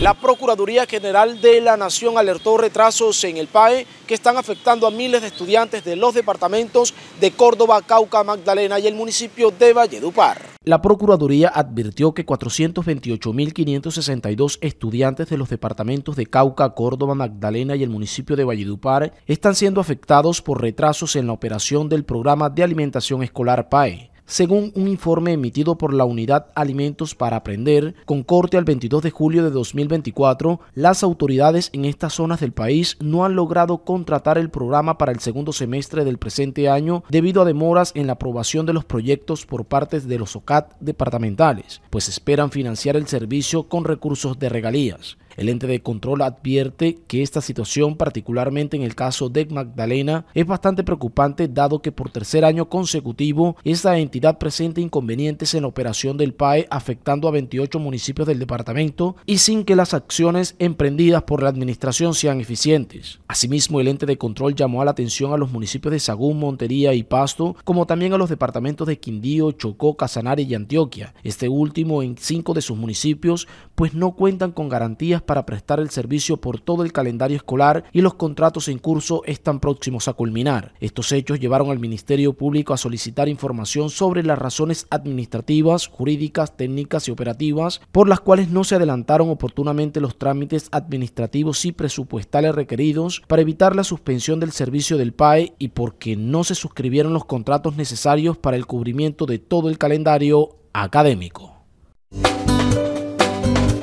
La Procuraduría General de la Nación alertó retrasos en el PAE que están afectando a miles de estudiantes de los departamentos de Córdoba, Cauca, Magdalena y el municipio de Valledupar. La Procuraduría advirtió que 428.562 estudiantes de los departamentos de Cauca, Córdoba, Magdalena y el municipio de Valledupar están siendo afectados por retrasos en la operación del programa de alimentación escolar PAE según un informe emitido por la Unidad Alimentos para Aprender, con corte al 22 de julio de 2024, las autoridades en estas zonas del país no han logrado contratar el programa para el segundo semestre del presente año debido a demoras en la aprobación de los proyectos por parte de los OCAT departamentales, pues esperan financiar el servicio con recursos de regalías. El ente de control advierte que esta situación, particularmente en el caso de Magdalena, es bastante preocupante dado que por tercer año consecutivo esta entidad presenta inconvenientes en la operación del PAE afectando a 28 municipios del departamento y sin que las acciones emprendidas por la administración sean eficientes. Asimismo, el ente de control llamó la atención a los municipios de Sagún, Montería y Pasto, como también a los departamentos de Quindío, Chocó, Casanare y Antioquia, este último en cinco de sus municipios, pues no cuentan con garantías para prestar el servicio por todo el calendario escolar y los contratos en curso están próximos a culminar. Estos hechos llevaron al Ministerio Público a solicitar información sobre las razones administrativas, jurídicas, técnicas y operativas por las cuales no se adelantaron oportunamente los trámites administrativos y presupuestales requeridos para evitar la suspensión del servicio del PAE y porque no se suscribieron los contratos necesarios para el cubrimiento de todo el calendario académico.